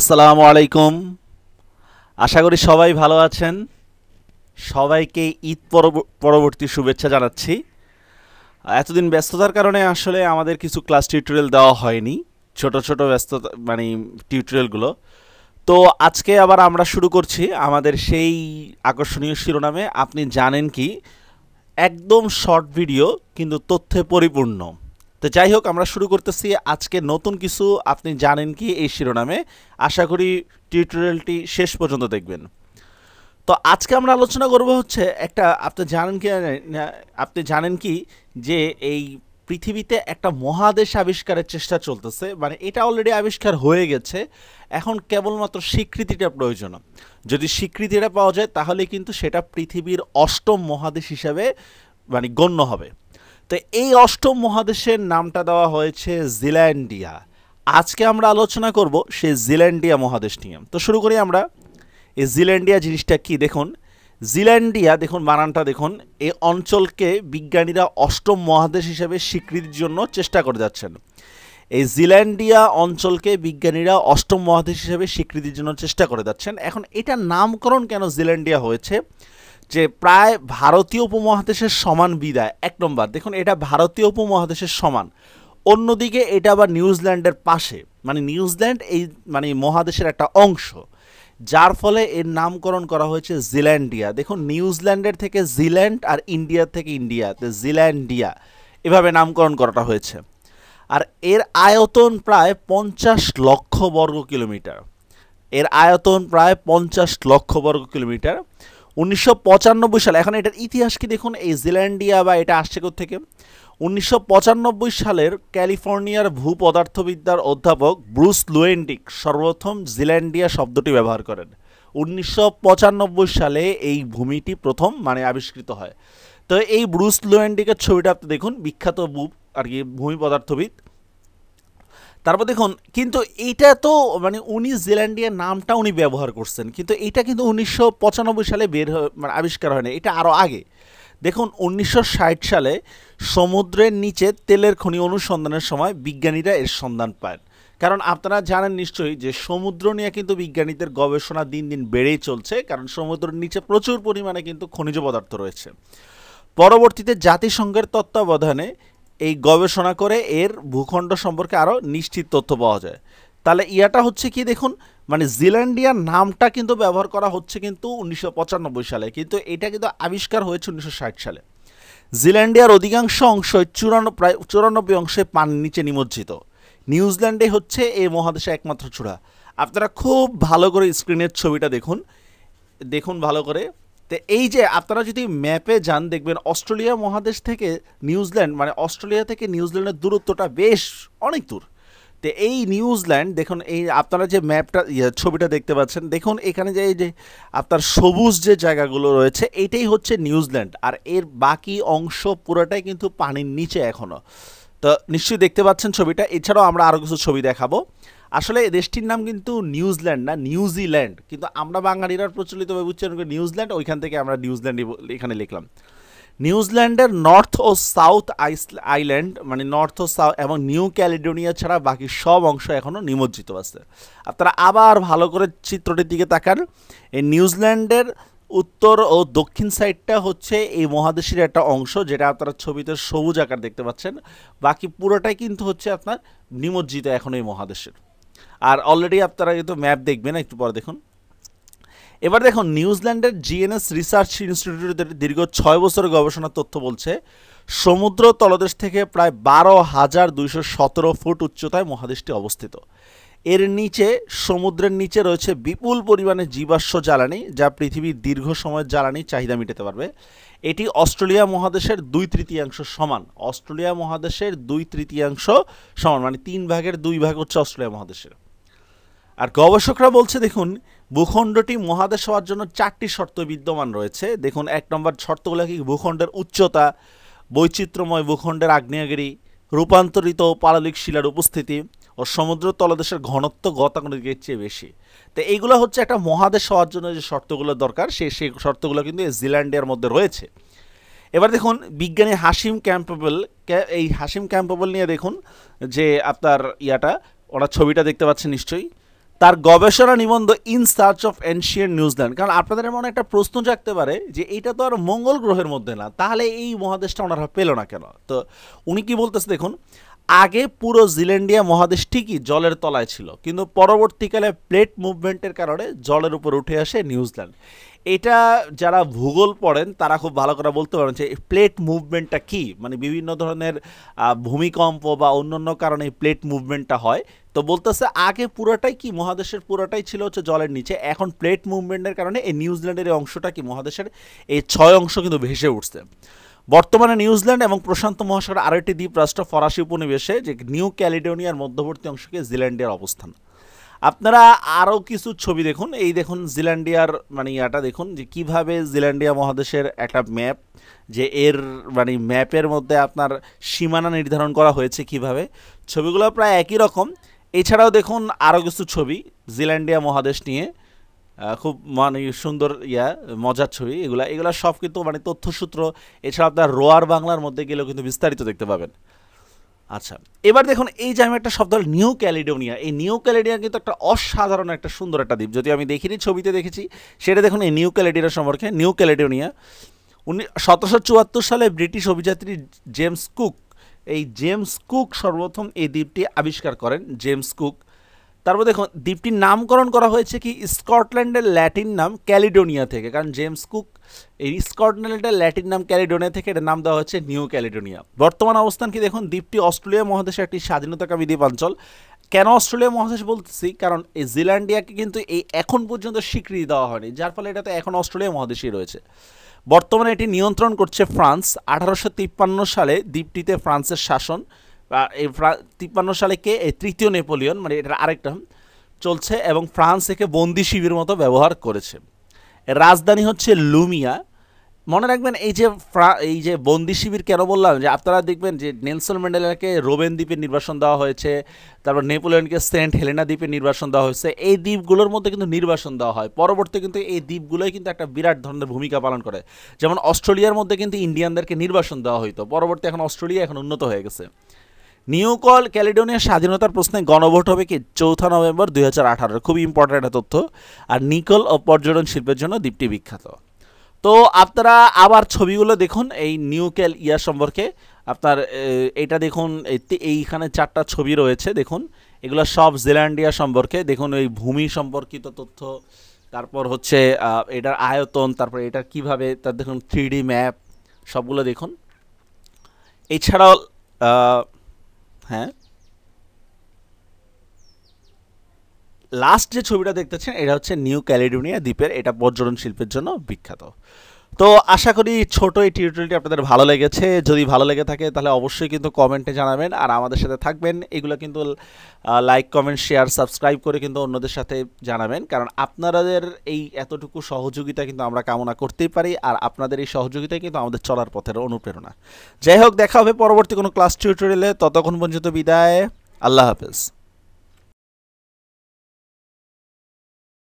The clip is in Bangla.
আসসালামু আলাইকুম আশা করি সবাই ভালো আছেন সবাইকে ঈদ পরবর্তী শুভেচ্ছা জানাচ্ছি এতদিন ব্যস্ততার কারণে আসলে আমাদের কিছু ক্লাস টিউটোরিয়াল দেওয়া হয়নি ছোট ছোট ব্যস্ততা মানে টিউটোরিয়ালগুলো তো আজকে আবার আমরা শুরু করছি আমাদের সেই আকর্ষণীয় শিরোনামে আপনি জানেন কি একদম শর্ট ভিডিও কিন্তু তথ্যে পরিপূর্ণ তো যাই হোক আমরা শুরু করতেছি আজকে নতুন কিছু আপনি জানেন কি এই শিরোনামে আশা করি টিউটোরিয়ালটি শেষ পর্যন্ত দেখবেন তো আজকে আমরা আলোচনা করব হচ্ছে একটা আপনি জানেন কি আপনি জানেন কি যে এই পৃথিবীতে একটা মহাদেশ আবিষ্কারের চেষ্টা চলতেছে মানে এটা অলরেডি আবিষ্কার হয়ে গেছে এখন কেবলমাত্র স্বীকৃতিটা প্রয়োজন যদি স্বীকৃতিটা পাওয়া যায় তাহলে কিন্তু সেটা পৃথিবীর অষ্টম মহাদেশ হিসাবে মানে গণ্য হবে তো এই অষ্টম মহাদেশের নামটা দেওয়া হয়েছে জিল্যান্ডিয়া আজকে আমরা আলোচনা করব সেই জিল্যান্ডিয়া মহাদেশ নিয়ে তো শুরু করি আমরা এই জিল্যান্ডিয়া জিনিসটা কি দেখুন জিল্যান্ডিয়া দেখুন বানানটা দেখুন এই অঞ্চলকে বিজ্ঞানীরা অষ্টম মহাদেশ হিসেবে স্বীকৃতির জন্য চেষ্টা করে যাচ্ছেন এই জিল্যান্ডিয়া অঞ্চলকে বিজ্ঞানীরা অষ্টম মহাদেশ হিসেবে স্বীকৃতির জন্য চেষ্টা করে যাচ্ছেন এখন এটা নামকরণ কেন জিল্যান্ডিয়া হয়েছে যে প্রায় ভারতীয় উপমহাদেশের সমান বিদায় এক নম্বর দেখুন এটা ভারতীয় উপমহাদেশের সমান অন্যদিকে এটা আবার নিউজিল্যান্ডের পাশে মানে নিউজিল্যান্ড এই মানে মহাদেশের একটা অংশ যার ফলে এর নামকরণ করা হয়েছে জিল্যান্ডিয়া দেখুন নিউজিল্যান্ডের থেকে জিল্যান্ড আর ইন্ডিয়ার থেকে ইন্ডিয়া জিল্যান্ডিয়া এভাবে নামকরণ করাটা হয়েছে আর এর আয়তন প্রায় পঞ্চাশ লক্ষ বর্গ কিলোমিটার এর আয়তন প্রায় পঞ্চাশ লক্ষ বর্গ কিলোমিটার উনিশশো সালে এখন এটার ইতিহাস কি দেখুন এই জিল্যান্ডিয়া বা এটা আসছে থেকে উনিশশো সালের ক্যালিফোর্নিয়ার ভূপদার্থবিদ্যার অধ্যাপক ব্রুস লুয়েন্ডিক সর্বপ্রথম জিল্যান্ডিয়া শব্দটি ব্যবহার করেন উনিশশো সালে এই ভূমিটি প্রথম মানে আবিষ্কৃত হয় তো এই ব্রুস লুয়েন্ডিকের ছবিটা আপনি দেখুন বিখ্যাত আর কি ভূমি পদার্থবিদ তারপর দেখুন কিন্তু এইটা তো মানে উনি জেল্যান্ডিয়ার নামটা উনি ব্যবহার করছেন কিন্তু এটা কিন্তু উনিশশো সালে বের মানে আবিষ্কার হয়নি এটা আরও আগে দেখুন উনিশশো সালে সমুদ্রের নিচে তেলের খনি অনুসন্ধানের সময় বিজ্ঞানীরা এর সন্ধান পান কারণ আপনারা জানেন নিশ্চয়ই যে সমুদ্র নিয়ে কিন্তু বিজ্ঞানীদের গবেষণা দিন দিন বেড়েই চলছে কারণ সমুদ্রের নিচে প্রচুর পরিমাণে কিন্তু খনিজ পদার্থ রয়েছে পরবর্তীতে জাতিসংঘের তত্ত্বাবধানে এই গবেষণা করে এর ভূখণ্ড সম্পর্কে আরও নিশ্চিত তথ্য পাওয়া যায় তাহলে ইয়াটা হচ্ছে কি দেখুন মানে জিল্যান্ডিয়ার নামটা কিন্তু ব্যবহার করা হচ্ছে কিন্তু উনিশশো সালে কিন্তু এটা কিন্তু আবিষ্কার হয়েছে উনিশশো সালে জিল্যান্ডিয়ার অধিকাংশ অংশ চুরান্ন প্রায় চুরানব্বই অংশে পান নিচে নিমজ্জিত নিউজিল্যান্ডে হচ্ছে এই মহাদেশে একমাত্র চূড়া আপনারা খুব ভালো করে স্ক্রিনের ছবিটা দেখুন দেখুন ভালো করে তো এই যে আপনারা যদি ম্যাপে যান দেখবেন অস্ট্রেলিয়া মহাদেশ থেকে নিউজিল্যান্ড মানে অস্ট্রেলিয়া থেকে নিউজিল্যান্ডের দূরত্বটা বেশ অনেক দূর তো এই নিউজিল্যান্ড দেখুন এই আপনারা যে ম্যাপটা ইয়ে, ছবিটা দেখতে পাচ্ছেন দেখুন এখানে যে এই যে আপনার সবুজ যে জায়গাগুলো রয়েছে এটাই হচ্ছে নিউজিল্যান্ড আর এর বাকি অংশ পুরোটাই কিন্তু পানির নিচে এখনও তো নিশ্চয়ই দেখতে পাচ্ছেন ছবিটা এছাড়াও আমরা আরও কিছু ছবি দেখাবো আসলে দেশটির নাম কিন্তু নিউজিল্যান্ড না নিউজিল্যান্ড কিন্তু আমরা বাঙালিরা প্রচলিতভাবে উচ্চারণ করি নিউজিল্যান্ড ওইখান থেকে আমরা নিউজিল্যান্ড এখানে লিখলাম নিউজিল্যান্ডের নর্থ ও সাউথ আইল্যান্ড মানে নর্থ ও সাউথ এবং নিউ ক্যালিডোনিয়া ছাড়া বাকি সব অংশ এখনও নিমজ্জিত আছে আপনারা আবার ভালো করে চিত্রটির দিকে তাকান এই নিউজিল্যান্ডের উত্তর ও দক্ষিণ সাইডটা হচ্ছে এই মহাদেশের একটা অংশ যেটা আপনারা ছবিতে সবুজ আকার দেখতে পাচ্ছেন বাকি পুরোটাই কিন্তু হচ্ছে আপনার নিমজ্জিত এখন এই মহাদেশের আর অলরেডি আপনারা কিন্তু ম্যাপ দেখবেন একটু পরে দেখুন এবার দেখুন নিউজিল্যান্ডের জিএনএস রিসার্চ ইনস্টিটিউটের দীর্ঘ ছয় বছরের গবেষণার তথ্য বলছে সমুদ্র তলদেশ থেকে প্রায় বারো হাজার দুইশো সতেরো ফুট উচ্চতায় মহাদেশটি অবস্থিত এর নিচে সমুদ্রের নিচে রয়েছে বিপুল পরিমাণে জীবাশ্ম জ্বালানি যা পৃথিবীর দীর্ঘ সময়ের জ্বালানি চাহিদা মেটাতে পারবে এটি অস্ট্রেলিয়া মহাদেশের দুই তৃতীয়াংশ সমান অস্ট্রেলিয়া মহাদেশের দুই তৃতীয়াংশ সমান মানে তিন ভাগের দুই ভাগ হচ্ছে অস্ট্রেলিয়া মহাদেশের আর গবেষকরা বলছে দেখুন ভূখণ্ডটি মহাদেশ হওয়ার জন্য চারটি শর্ত বিদ্যমান রয়েছে দেখুন এক নম্বর শর্তগুলো কি ভূখণ্ডের উচ্চতা বৈচিত্র্যময় ভূখণ্ডের আগ্নেয়গিরি রূপান্তরিত পাললিক শিলার উপস্থিতি ও সমুদ্র তলদেশের ঘনত্ব গতাগতিকের চেয়ে বেশি তো এইগুলো হচ্ছে একটা মহাদেশ হওয়ার জন্য যে শর্তগুলো দরকার সেই সেই শর্তগুলো কিন্তু জিল্যান্ডিয়ার মধ্যে রয়েছে এবার দেখুন বিজ্ঞানী হাসিম ক্যাম্পবেল এই হাসিম ক্যাম্পবেল নিয়ে দেখুন যে আপনার ইয়াটা ওনার ছবিটা দেখতে পাচ্ছেন নিশ্চয়ই তার গবেষণা নিবন্ধ in search of ancient New Zealand কারণ আপনাদের মনে একটা প্রশ্ন জাগতে পারে যে এইটা তো আর মঙ্গল গ্রহের মধ্যে না তাহলে এই মহাদেশটা ওনারা পেল না কেন তো উনি কি বলতেছে দেখুন আগে পুরো জিলেন্ডিয়া মহাদেশ ঠিকই জলের তলায় ছিল কিন্তু পরবর্তীকালে প্লেট মুভমেন্টের কারণে জলের উপর উঠে আসে নিউজিল্যান্ড এটা যারা ভূগোল পড়েন তারা খুব ভালো করে বলতে পারেন যে প্লেট মুভমেন্টটা কি মানে বিভিন্ন ধরনের ভূমিকম্প বা অন্যান্য কারণে প্লেট মুভমেন্টটা হয় তো বলতেছে আগে পুরোটাই কি মহাদেশের পুরোটাই ছিল হচ্ছে জলের নিচে এখন প্লেট মুভমেন্টের কারণে এই নিউজিল্যান্ডের এই অংশটা কি মহাদেশের এই ছয় অংশ কিন্তু ভেসে উঠছে বর্তমানে নিউজিল্যান্ড এবং প্রশান্ত আর একটি দ্বীপ রাষ্ট্র ফরাসি উপনিবেশে যে নিউ ক্যালিডোনিয়ার মধ্যবর্তী অংশকে জিল্যান্ডিয়ার অবস্থান আপনারা আরও কিছু ছবি দেখুন এই দেখুন জিল্যান্ডিয়ার মানে ইয়াটা দেখুন যে কিভাবে জিল্যান্ডিয়া মহাদেশের একটা ম্যাপ যে এর মানে ম্যাপের মধ্যে আপনার সীমানা নির্ধারণ করা হয়েছে কিভাবে ছবিগুলো প্রায় একই রকম এছাড়াও দেখুন আরও কিছু ছবি জিল্যান্ডিয়া মহাদেশ নিয়ে খুব মানে সুন্দর ইয়া মজার ছবি এগুলা এগুলা সব কিন্তু মানে তথ্যসূত্র এছাড়া আপনার রোয়ার বাংলার মধ্যে গেলেও কিন্তু বিস্তারিত দেখতে পাবেন আচ্ছা এবার দেখুন এই যে আমি একটা শব্দ হল নিউ ক্যালিডোনিয়া এই নিউ ক্যালিডোনিয়া কিন্তু একটা অসাধারণ একটা সুন্দর একটা দ্বীপ যদি আমি দেখিনি ছবিতে দেখেছি সেটা দেখুন এই নিউ ক্যালিডোনিয়া সম্পর্কে নিউ ক্যালিডোনিয়া উনি সতেরোশো চুয়াত্তর সালে ব্রিটিশ অভিযাত্রী জেমস কুক এই জেমস কুক সর্বপ্রথম এই দ্বীপটি আবিষ্কার করেন জেমস কুক তারপর দেখুন দ্বীপটির নামকরণ করা হয়েছে কি স্কটল্যান্ডের ল্যাটিন নাম ক্যালিডোনিয়া থেকে কারণ জেমস কুক এই স্কটল্যান্ডের ল্যাটিন নাম ক্যালিডোনিয়া থেকে এটার নাম দেওয়া হচ্ছে নিউ ক্যালিডোনিয়া বর্তমান অবস্থান কি দেখুন দ্বীপটি অস্ট্রেলিয়া মহাদেশের একটি স্বাধীনতাকামী দ্বীপাঞ্চল কেন অস্ট্রেলিয়া মহাদেশ বলতেছি কারণ এই জিল্যান্ডিয়াকে কিন্তু এই এখন পর্যন্ত স্বীকৃতি দেওয়া হয়নি যার ফলে এটা তো এখন অস্ট্রেলিয়া মহাদেশেই রয়েছে বর্তমানে এটি নিয়ন্ত্রণ করছে ফ্রান্স আঠারোশো সালে দ্বীপটিতে ফ্রান্সের শাসন তিপ্পান্ন সালে কে তৃতীয় নেপোলিয়ন মানে এটা আরেকটা চলছে এবং ফ্রান্স একে বন্দি শিবির মতো ব্যবহার করেছে রাজধানী হচ্ছে লুমিয়া মনে রাখবেন এই যে এই যে বন্দি শিবির কেন বললাম যে আপনারা দেখবেন যে নেলসন ম্যান্ডেলাকে রোবেন দ্বীপে নির্বাসন দেওয়া হয়েছে তারপর নেপোলিয়নকে সেন্ট হেলেনা দ্বীপে নির্বাসন দেওয়া হয়েছে এই দ্বীপগুলোর মধ্যে কিন্তু নির্বাসন দেওয়া হয় পরবর্তী কিন্তু এই দ্বীপগুলোই কিন্তু একটা বিরাট ধরনের ভূমিকা পালন করে যেমন অস্ট্রেলিয়ার মধ্যে কিন্তু ইন্ডিয়ানদেরকে নির্বাসন দেওয়া হইতো পরবর্তী এখন অস্ট্রেলিয়া এখন উন্নত হয়ে গেছে নিউকল ক্যালিডোনিয়ার স্বাধীনতার প্রশ্নে গণভোট হবে কি চৌঠা নভেম্বর দুই হাজার আঠারো খুবই ইম্পর্ট্যান্ট একটা তথ্য আর নিকল ও পর্যটন শিল্পের জন্য দ্বীপটি বিখ্যাত তো আপনারা আবার ছবিগুলো দেখুন এই নিউকেল ইয়ার সম্পর্কে আপনার এটা দেখুন এইখানে চারটা ছবি রয়েছে দেখুন এগুলো সব জেল্যান্ডিয়া সম্পর্কে দেখুন এই ভূমি সম্পর্কিত তথ্য তারপর হচ্ছে এটার আয়তন তারপর এটা কিভাবে তার দেখুন থ্রি ম্যাপ সবগুলো দেখুন এছাড়াও হ্যাঁ লাস্ট যে ছবিটা দেখতেছেন এটা হচ্ছে নিউ ক্যালিডোনিয়া দ্বীপের এটা পর্যটন শিল্পের জন্য বিখ্যাত তো আশা করি ছোট এই টিউটোরিয়ালটি আপনাদের ভালো লেগেছে যদি ভালো লেগে থাকে তাহলে অবশ্যই কিন্তু কমেন্টে জানাবেন আর আমাদের সাথে থাকবেন এগুলো কিন্তু লাইক কমেন্ট শেয়ার সাবস্ক্রাইব করে কিন্তু অন্যদের সাথে জানাবেন কারণ আপনাদের এই এতটুকু সহযোগিতা কিন্তু আমরা কামনা করতেই পারি আর আপনাদের এই সহযোগিতাই কিন্তু আমাদের চলার পথের অনুপ্রেরণা যাই হোক দেখা হবে পরবর্তী কোনো ক্লাস টিউটোরিয়ালে ততক্ষণ পর্যন্ত বিদায় আল্লাহ হাফেজ